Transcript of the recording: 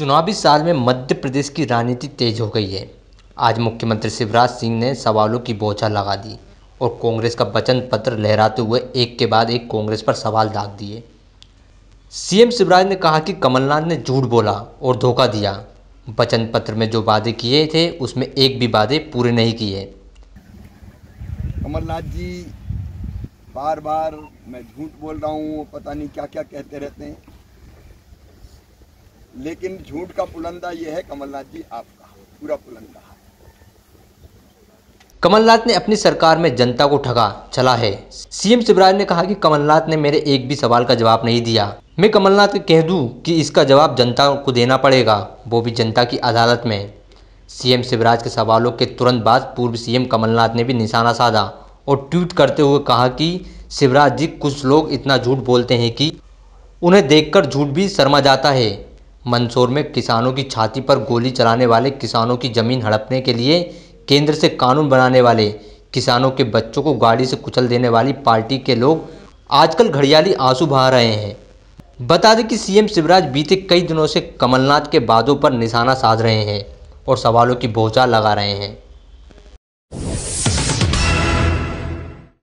चुनावी साल में मध्य प्रदेश की राजनीति तेज हो गई है आज मुख्यमंत्री शिवराज सिंह ने सवालों की बोझा लगा दी और कांग्रेस का वचन पत्र लहराते हुए एक के बाद एक कांग्रेस पर सवाल दाग दिए सीएम शिवराज ने कहा कि कमलनाथ ने झूठ बोला और धोखा दिया वचन पत्र में जो वादे किए थे उसमें एक भी वादे पूरे नहीं किए कमलनाथ जी बार बार मैं झूठ बोल रहा हूँ पता नहीं क्या क्या कहते रहते हैं लेकिन झूठ का पुलंदा यह है कमलनाथ जी आपका पूरा पुलंदा कमलनाथ ने अपनी सरकार में जनता को ठगा चला है सीएम शिवराज ने कहा कि कमलनाथ ने मेरे एक भी सवाल का जवाब नहीं दिया मैं कमलनाथ कह दूं कि इसका जवाब जनता को देना पड़ेगा वो भी जनता की अदालत में सीएम शिवराज के सवालों के तुरंत बाद पूर्व सीएम कमलनाथ ने भी निशाना साधा और ट्वीट करते हुए कहा कि शिवराज जी कुछ लोग इतना झूठ बोलते हैं कि उन्हें देख झूठ भी शर्मा जाता है मंदसौर में किसानों की छाती पर गोली चलाने वाले किसानों की जमीन हड़पने के लिए केंद्र से कानून बनाने वाले किसानों के बच्चों को गाड़ी से कुचल देने वाली पार्टी के लोग आजकल घड़ियाली आंसू बहा रहे हैं बता दें कि सीएम शिवराज बीते कई दिनों से कमलनाथ के बादों पर निशाना साध रहे हैं और सवालों की बोझा लगा रहे हैं